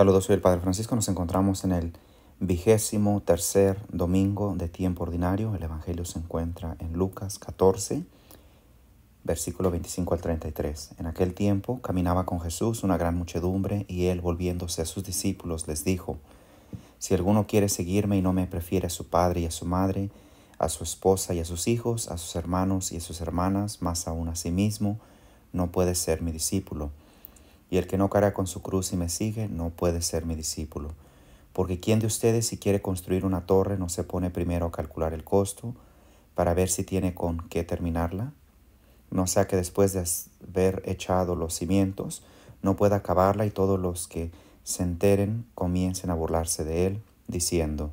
Saludos, soy el Padre Francisco. Nos encontramos en el vigésimo tercer domingo de tiempo ordinario. El Evangelio se encuentra en Lucas 14, versículo 25 al 33. En aquel tiempo caminaba con Jesús una gran muchedumbre y él, volviéndose a sus discípulos, les dijo, Si alguno quiere seguirme y no me prefiere a su padre y a su madre, a su esposa y a sus hijos, a sus hermanos y a sus hermanas, más aún a sí mismo, no puede ser mi discípulo y el que no cara con su cruz y me sigue no puede ser mi discípulo. Porque ¿quién de ustedes si quiere construir una torre no se pone primero a calcular el costo para ver si tiene con qué terminarla? No sea que después de haber echado los cimientos no pueda acabarla y todos los que se enteren comiencen a burlarse de él, diciendo,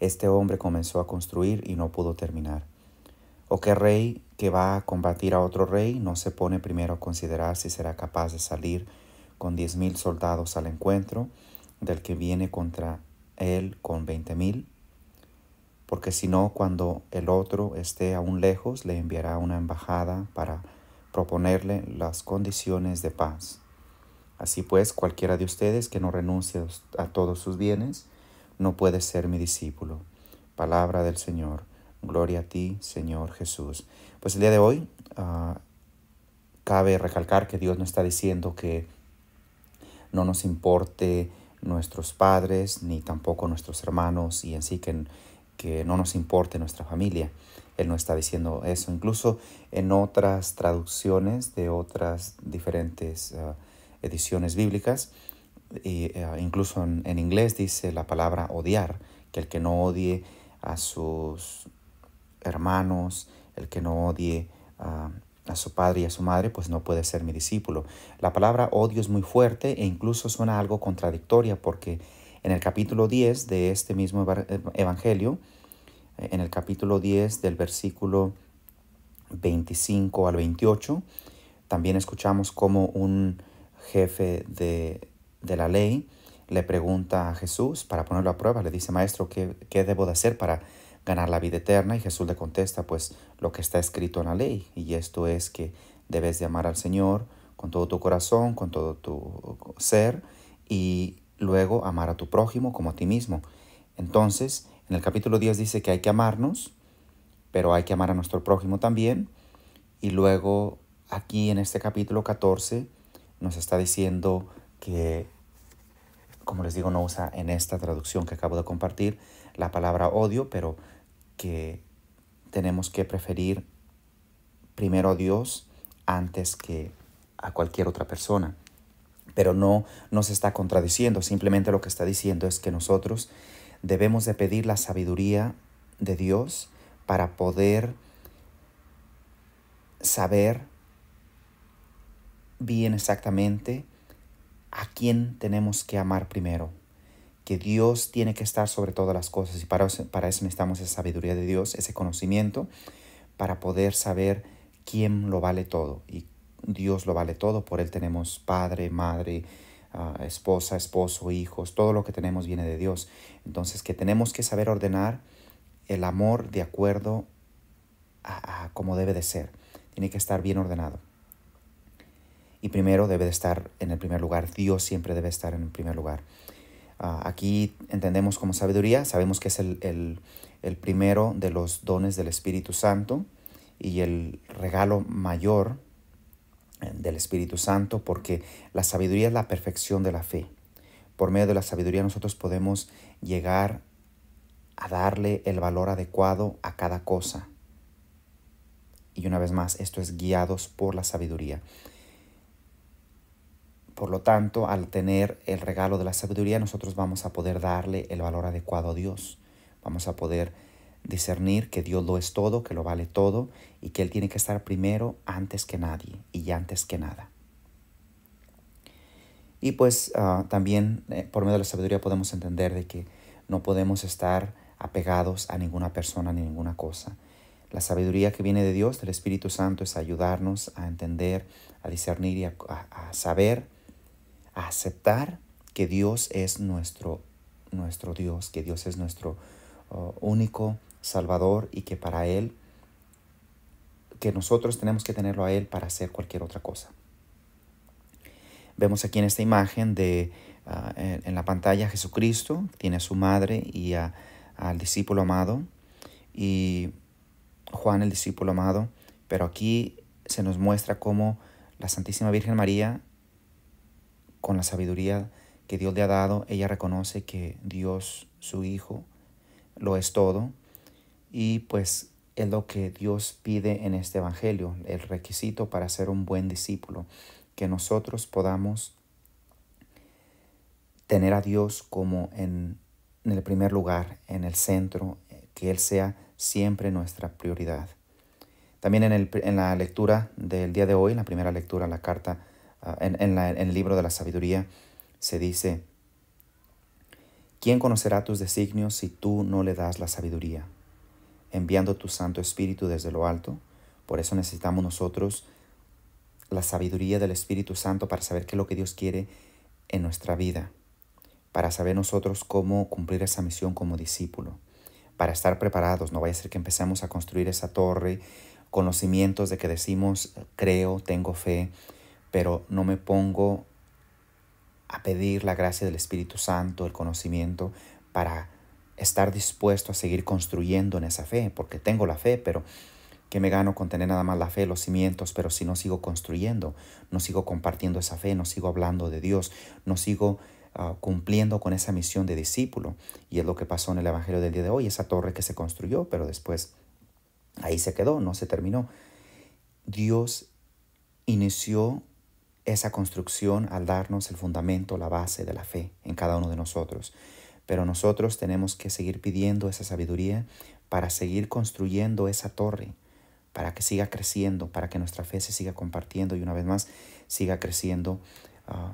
Este hombre comenzó a construir y no pudo terminar. ¿O qué rey que va a combatir a otro rey no se pone primero a considerar si será capaz de salir con diez mil soldados al encuentro del que viene contra él con veinte mil, porque si no, cuando el otro esté aún lejos, le enviará una embajada para proponerle las condiciones de paz. Así pues, cualquiera de ustedes que no renuncie a todos sus bienes, no puede ser mi discípulo. Palabra del Señor. Gloria a ti, Señor Jesús. Pues el día de hoy ah, cabe recalcar que Dios no está diciendo que no nos importe nuestros padres ni tampoco nuestros hermanos y en que, que no nos importe nuestra familia. Él no está diciendo eso. Incluso en otras traducciones de otras diferentes ah, ediciones bíblicas, y, ah, incluso en, en, inglés dice la palabra odiar, que el que no odie a sus hermanos, el que no odie a, su padre y a su madre, pues no puede ser mi discípulo. La palabra odio es muy fuerte e incluso suena algo contradictoria porque en el capítulo 10 de este mismo eh, evangelio, eh, en el capítulo 10 del versículo 25 al 28, también escuchamos cómo un jefe de, de la ley le pregunta a Jesús para ponerlo a prueba, le dice, maestro, ¿qué, qué debo de hacer para ganar la vida eterna? Y Jesús le contesta, pues lo que está escrito en la ley, y esto es que debes de amar al Señor con todo tu corazón, con todo tu ser, y luego amar a tu prójimo como a ti mismo. Entonces, en el capítulo 10 dice que hay que amarnos, pero hay que amar a nuestro prójimo también, y luego aquí en este capítulo 14 nos está diciendo que, como les digo, no usa en esta traducción que acabo de compartir, la palabra odio, pero que tenemos que preferir primero a Dios antes que a cualquier otra persona. Pero no nos está contradiciendo, simplemente lo que está diciendo es que nosotros debemos de pedir la sabiduría de Dios para poder saber bien exactamente a quién tenemos que amar primero que Dios tiene que estar sobre todas las cosas y para eso, para eso necesitamos esa sabiduría de Dios, ese conocimiento, para poder saber quién lo vale todo. Y Dios lo vale todo, por Él tenemos padre, madre, ah, esposa, esposo, hijos, todo lo que tenemos viene de Dios. Entonces que tenemos que saber ordenar el amor de acuerdo a, a como debe de ser. Tiene que estar bien ordenado. Y primero debe de estar en el primer lugar, Dios siempre debe estar en el primer lugar. Ah, aquí entendemos como sabiduría, sabemos que es el, el, primero de los dones del Espíritu Santo y el regalo mayor eh, del Espíritu Santo, porque la sabiduría es la perfección de la fe. Por medio de la sabiduría nosotros podemos llegar a darle el valor adecuado a cada cosa. Y una vez más, esto es guiados por la sabiduría. Por lo tanto, al tener el regalo de la sabiduría, nosotros vamos a poder darle el valor adecuado a Dios. Vamos a poder discernir que Dios lo es todo, que lo vale todo y que Él tiene que estar primero antes que nadie y antes que nada. Y pues ah, también eh, por medio de la sabiduría podemos entender de que no podemos estar apegados a ninguna persona ni ninguna cosa. La sabiduría que viene de Dios, del Espíritu Santo, es ayudarnos a entender, a discernir y a saber aceptar que Dios es nuestro, nuestro Dios, que Dios es nuestro uh, único Salvador y que para Él, que nosotros tenemos que tenerlo a Él para hacer cualquier otra cosa. Vemos aquí en esta imagen de uh, en, la pantalla Jesucristo, tiene a su madre y a, al discípulo amado y Juan el discípulo amado, pero aquí se nos muestra cómo la Santísima Virgen María con la sabiduría que Dios le ha dado, ella reconoce que Dios, su Hijo, lo es todo. Y pues es lo que Dios pide en este Evangelio, el requisito para ser un buen discípulo, que nosotros podamos tener a Dios como en, el primer lugar, en el centro, que Él sea siempre nuestra prioridad. También en, la lectura del día de hoy, la primera lectura, la carta Ah, en, el libro de la sabiduría, se dice, ¿quién conocerá tus designios si tú no le das la sabiduría? Enviando tu Santo Espíritu desde lo alto, por eso necesitamos nosotros la sabiduría del Espíritu Santo para saber qué es lo que Dios quiere en nuestra vida, para saber nosotros cómo cumplir esa misión como discípulo, para estar preparados, no vaya a ser que empecemos a construir esa torre conocimientos de que decimos creo, tengo fe, pero no me pongo a pedir la gracia del Espíritu Santo, el conocimiento, para estar dispuesto a seguir construyendo en esa fe, porque tengo la fe, pero que me gano con tener nada más la fe, los cimientos, pero si no sigo construyendo, no sigo compartiendo esa fe, no sigo hablando de Dios, no sigo ah, cumpliendo con esa misión de discípulo. Y es lo que pasó en el Evangelio del día de hoy, esa torre que se construyó, pero después ahí se quedó, no se terminó. Dios inició esa construcción al darnos el fundamento, la base de la fe en cada uno de nosotros. Pero nosotros tenemos que seguir pidiendo esa sabiduría para seguir construyendo esa torre, para que siga creciendo, para que nuestra fe se siga compartiendo y una vez más siga creciendo ah,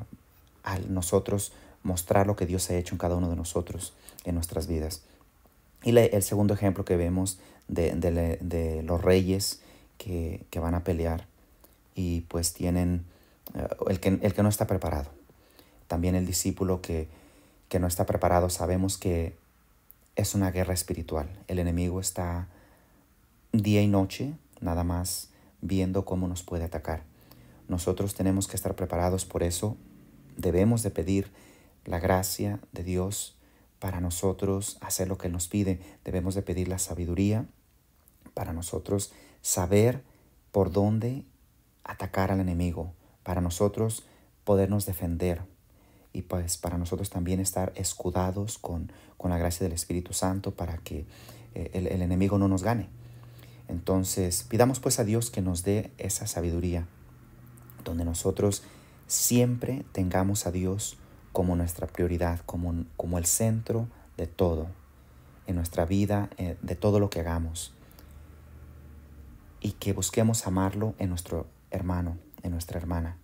al nosotros mostrar lo que Dios ha hecho en cada uno de nosotros, en nuestras vidas. Y el segundo ejemplo que vemos de, los reyes que, que, van a pelear y pues tienen eh, el que, no está preparado. También el discípulo que, que no está preparado, sabemos que es una guerra espiritual. El enemigo está día y noche, nada más viendo cómo nos puede atacar. Nosotros tenemos que estar preparados, por eso debemos de pedir la gracia de Dios para nosotros hacer lo que Él nos pide. Debemos de pedir la sabiduría para nosotros saber por dónde atacar al enemigo, para nosotros podernos defender y pues para nosotros también estar escudados con, la gracia del Espíritu Santo para que eh, el, enemigo no nos gane. Entonces, pidamos pues a Dios que nos dé esa sabiduría, donde nosotros siempre tengamos a Dios como nuestra prioridad, como, como el centro de todo, en nuestra vida, eh, de todo lo que hagamos. Y que busquemos amarlo en nuestro hermano, nuestra hermana.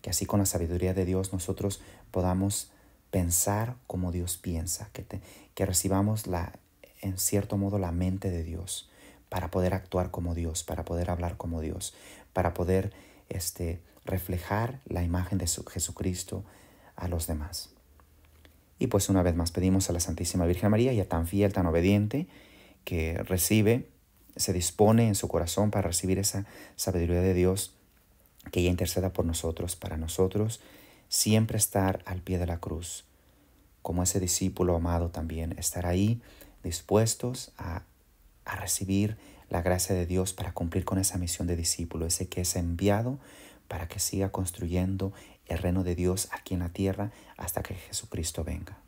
Que así con la sabiduría de Dios nosotros podamos pensar como Dios piensa, que, que recibamos la, en cierto modo la mente de Dios para poder actuar como Dios, para poder hablar como Dios, para poder este, reflejar la imagen de su, Jesucristo a los demás. Y pues una vez más pedimos a la Santísima Virgen María, ya tan fiel, tan obediente, que recibe, se dispone en su corazón para recibir esa sabiduría de Dios que ella interceda por nosotros, para nosotros, siempre estar al pie de la cruz, como ese discípulo amado también, estar ahí dispuestos a, a recibir la gracia de Dios para cumplir con esa misión de discípulo, ese que es enviado para que siga construyendo el reino de Dios aquí en la tierra hasta que Jesucristo venga.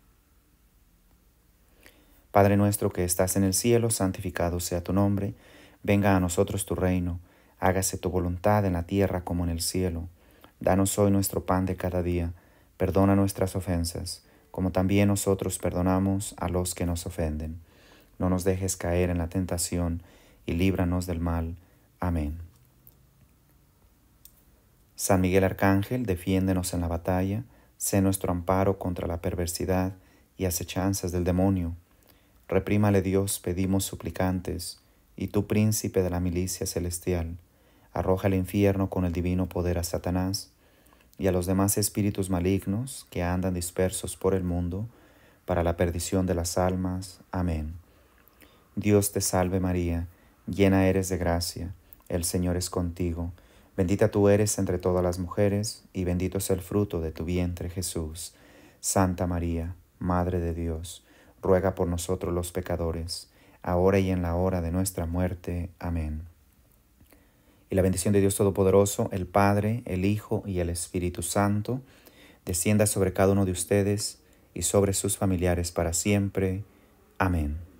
Padre nuestro que estás en el cielo, santificado sea tu nombre, venga a nosotros tu reino hágase tu voluntad en la tierra como en el cielo. Danos hoy nuestro pan de cada día, perdona nuestras ofensas, como también nosotros perdonamos a los que nos ofenden. No nos dejes caer en la tentación, y líbranos del mal. Amén. San Miguel Arcángel, defiéndenos en la batalla, sé nuestro amparo contra la perversidad y acechanzas del demonio. Reprímale Dios, pedimos suplicantes y tú, príncipe de la milicia celestial, arroja al infierno con el divino poder a Satanás y a los demás espíritus malignos que andan dispersos por el mundo para la perdición de las almas. Amén. Dios te salve María, llena eres de gracia, el Señor es contigo, bendita tú eres entre todas las mujeres, y bendito es el fruto de tu vientre Jesús. Santa María, Madre de Dios, ruega por nosotros los pecadores, ahora y en la hora de nuestra muerte. Amén. Y la bendición de Dios Todopoderoso, el Padre, el Hijo y el Espíritu Santo, descienda sobre cada uno de ustedes y sobre sus familiares para siempre. Amén.